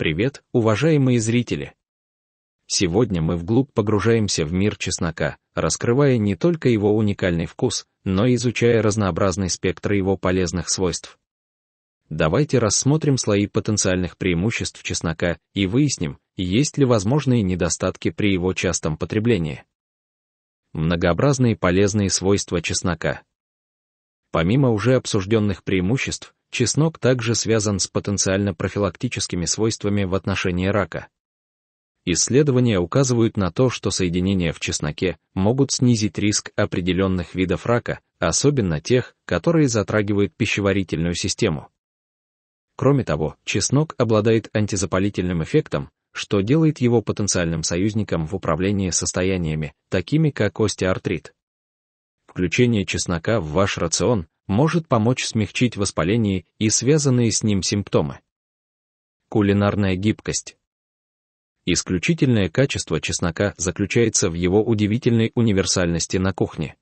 Привет, уважаемые зрители! Сегодня мы вглубь погружаемся в мир чеснока, раскрывая не только его уникальный вкус, но и изучая разнообразный спектр его полезных свойств. Давайте рассмотрим слои потенциальных преимуществ чеснока и выясним, есть ли возможные недостатки при его частом потреблении. Многообразные полезные свойства чеснока. Помимо уже обсужденных преимуществ, Чеснок также связан с потенциально профилактическими свойствами в отношении рака. Исследования указывают на то, что соединения в чесноке могут снизить риск определенных видов рака, особенно тех, которые затрагивают пищеварительную систему. Кроме того, чеснок обладает антизапалительным эффектом, что делает его потенциальным союзником в управлении состояниями, такими как остеоартрит. Включение чеснока в ваш рацион может помочь смягчить воспаление и связанные с ним симптомы. Кулинарная гибкость. Исключительное качество чеснока заключается в его удивительной универсальности на кухне.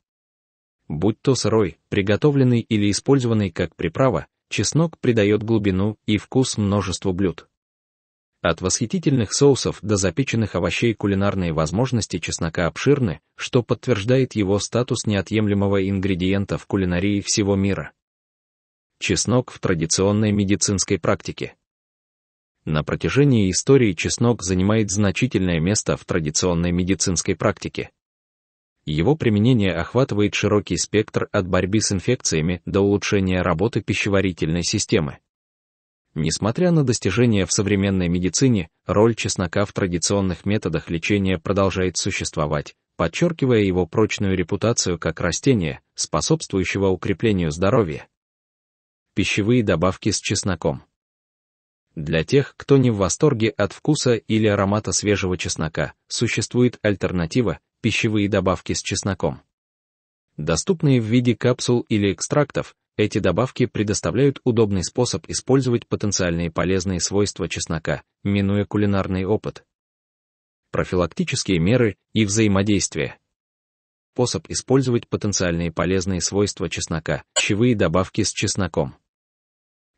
Будь то сырой, приготовленный или использованный как приправа, чеснок придает глубину и вкус множеству блюд. От восхитительных соусов до запеченных овощей кулинарные возможности чеснока обширны, что подтверждает его статус неотъемлемого ингредиента в кулинарии всего мира. Чеснок в традиционной медицинской практике. На протяжении истории чеснок занимает значительное место в традиционной медицинской практике. Его применение охватывает широкий спектр от борьбы с инфекциями до улучшения работы пищеварительной системы. Несмотря на достижения в современной медицине, роль чеснока в традиционных методах лечения продолжает существовать, подчеркивая его прочную репутацию как растение, способствующего укреплению здоровья. Пищевые добавки с чесноком. Для тех, кто не в восторге от вкуса или аромата свежего чеснока, существует альтернатива – пищевые добавки с чесноком. Доступные в виде капсул или экстрактов, эти добавки предоставляют удобный способ использовать потенциальные полезные свойства чеснока, минуя кулинарный опыт. Профилактические меры и взаимодействие. Способ использовать потенциальные полезные свойства чеснока, пищевые добавки с чесноком.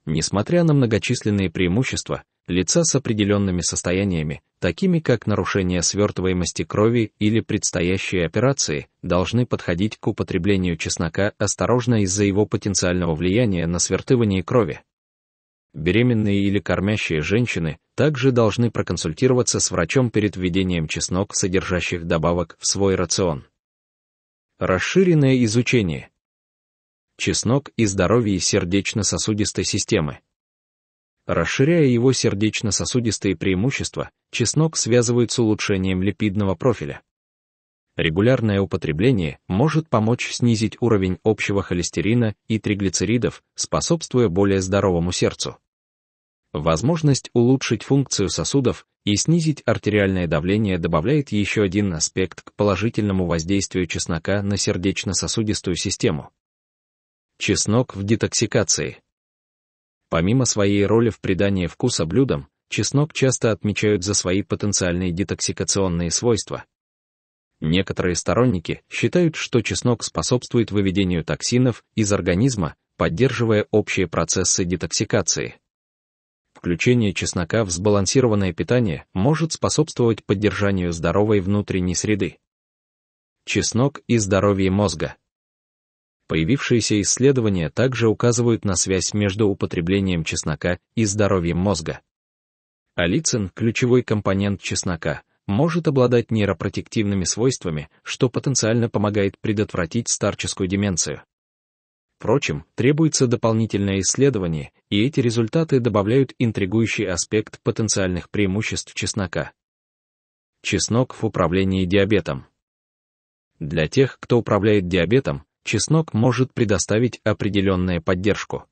Несмотря на многочисленные преимущества, лица с определенными состояниями, такими как нарушение свертываемости крови или предстоящие операции, должны подходить к употреблению чеснока осторожно из-за его потенциального влияния на свертывание крови. Беременные или кормящие женщины также должны проконсультироваться с врачом перед введением чеснок, содержащих добавок, в свой рацион. Расширенное изучение. Чеснок и здоровье сердечно-сосудистой системы. Расширяя его сердечно-сосудистые преимущества, чеснок связывают с улучшением липидного профиля. Регулярное употребление может помочь снизить уровень общего холестерина и триглицеридов, способствуя более здоровому сердцу. Возможность улучшить функцию сосудов и снизить артериальное давление добавляет еще один аспект к положительному воздействию чеснока на сердечно-сосудистую систему. Чеснок в детоксикации. Помимо своей роли в придании вкуса блюдам, чеснок часто отмечают за свои потенциальные детоксикационные свойства. Некоторые сторонники считают, что чеснок способствует выведению токсинов из организма, поддерживая общие процессы детоксикации. Включение чеснока в сбалансированное питание может способствовать поддержанию здоровой внутренней среды. Чеснок и здоровье мозга – Появившиеся исследования также указывают на связь между употреблением чеснока и здоровьем мозга. Алицин, ключевой компонент чеснока, может обладать нейропротективными свойствами, что потенциально помогает предотвратить старческую деменцию. Впрочем, требуется дополнительное исследование, и эти результаты добавляют интригующий аспект потенциальных преимуществ чеснока. Чеснок в управлении диабетом. Для тех, кто управляет диабетом, чеснок может предоставить определенную поддержку.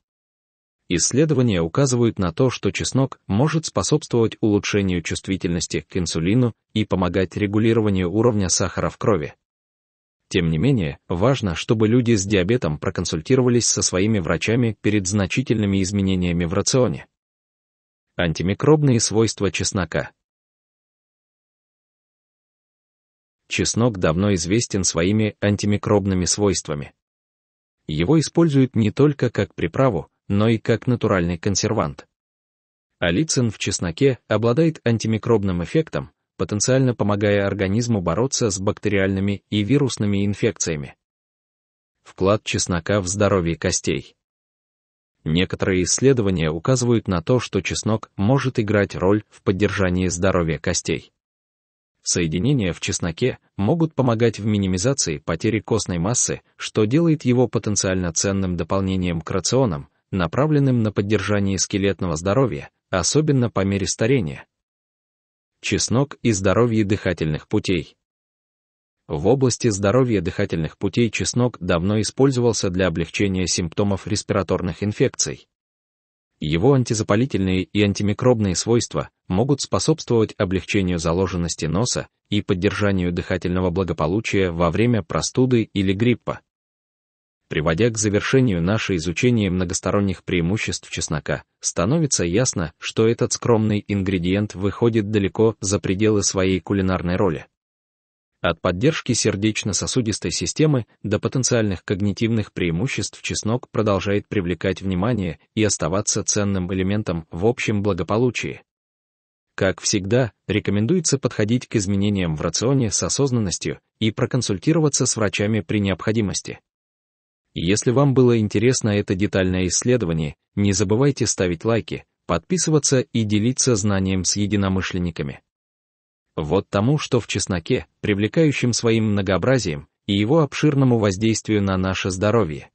Исследования указывают на то, что чеснок может способствовать улучшению чувствительности к инсулину и помогать регулированию уровня сахара в крови. Тем не менее, важно, чтобы люди с диабетом проконсультировались со своими врачами перед значительными изменениями в рационе. Антимикробные свойства чеснока. чеснок давно известен своими антимикробными свойствами. Его используют не только как приправу, но и как натуральный консервант. Алицин в чесноке обладает антимикробным эффектом, потенциально помогая организму бороться с бактериальными и вирусными инфекциями. Вклад чеснока в здоровье костей. Некоторые исследования указывают на то, что чеснок может играть роль в поддержании здоровья костей. Соединения в чесноке могут помогать в минимизации потери костной массы, что делает его потенциально ценным дополнением к рационам, направленным на поддержание скелетного здоровья, особенно по мере старения. Чеснок и здоровье дыхательных путей. В области здоровья дыхательных путей чеснок давно использовался для облегчения симптомов респираторных инфекций. Его антизапалительные и антимикробные свойства могут способствовать облегчению заложенности носа и поддержанию дыхательного благополучия во время простуды или гриппа. Приводя к завершению наше изучение многосторонних преимуществ чеснока, становится ясно, что этот скромный ингредиент выходит далеко за пределы своей кулинарной роли. От поддержки сердечно-сосудистой системы до потенциальных когнитивных преимуществ чеснок продолжает привлекать внимание и оставаться ценным элементом в общем благополучии. Как всегда, рекомендуется подходить к изменениям в рационе с осознанностью и проконсультироваться с врачами при необходимости. Если вам было интересно это детальное исследование, не забывайте ставить лайки, подписываться и делиться знанием с единомышленниками. Вот тому, что в чесноке, привлекающем своим многообразием и его обширному воздействию на наше здоровье,